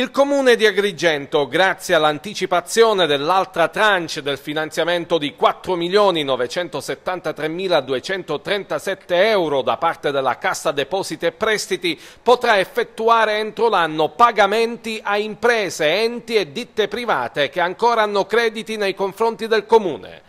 Il comune di Agrigento, grazie all'anticipazione dell'altra tranche del finanziamento di 4.973.237 euro da parte della Cassa Depositi e Prestiti, potrà effettuare entro l'anno pagamenti a imprese, enti e ditte private che ancora hanno crediti nei confronti del comune.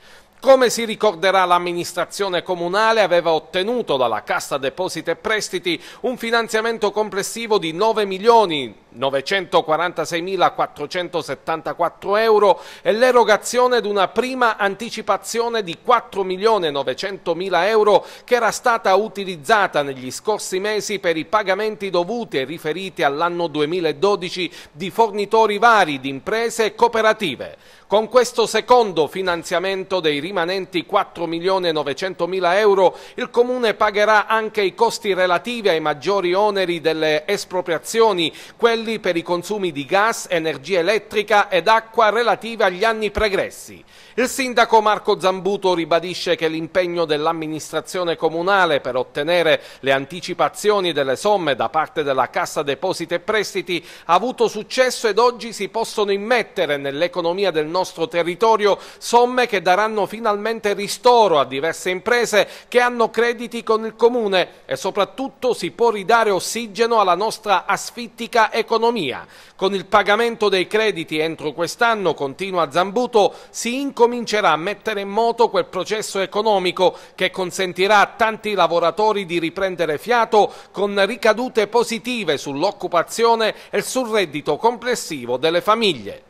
Come si ricorderà l'amministrazione comunale aveva ottenuto dalla Cassa Depositi e Prestiti un finanziamento complessivo di 9.946.474 euro e l'erogazione di una prima anticipazione di 4.900.000 euro che era stata utilizzata negli scorsi mesi per i pagamenti dovuti e riferiti all'anno 2012 di fornitori vari di imprese e cooperative. Con questo secondo finanziamento dei rimanenti 4.900.000 euro, il Comune pagherà anche i costi relativi ai maggiori oneri delle espropriazioni, quelli per i consumi di gas, energia elettrica ed acqua relativi agli anni pregressi. Il sindaco Marco Zambuto ribadisce che l'impegno dell'amministrazione comunale per ottenere le anticipazioni delle somme da parte della Cassa Depositi e Prestiti ha avuto successo ed oggi si possono immettere nell'economia del nostro territorio somme che daranno fino finalmente ristoro a diverse imprese che hanno crediti con il Comune e soprattutto si può ridare ossigeno alla nostra asfittica economia. Con il pagamento dei crediti entro quest'anno, continua Zambuto, si incomincerà a mettere in moto quel processo economico che consentirà a tanti lavoratori di riprendere fiato con ricadute positive sull'occupazione e sul reddito complessivo delle famiglie.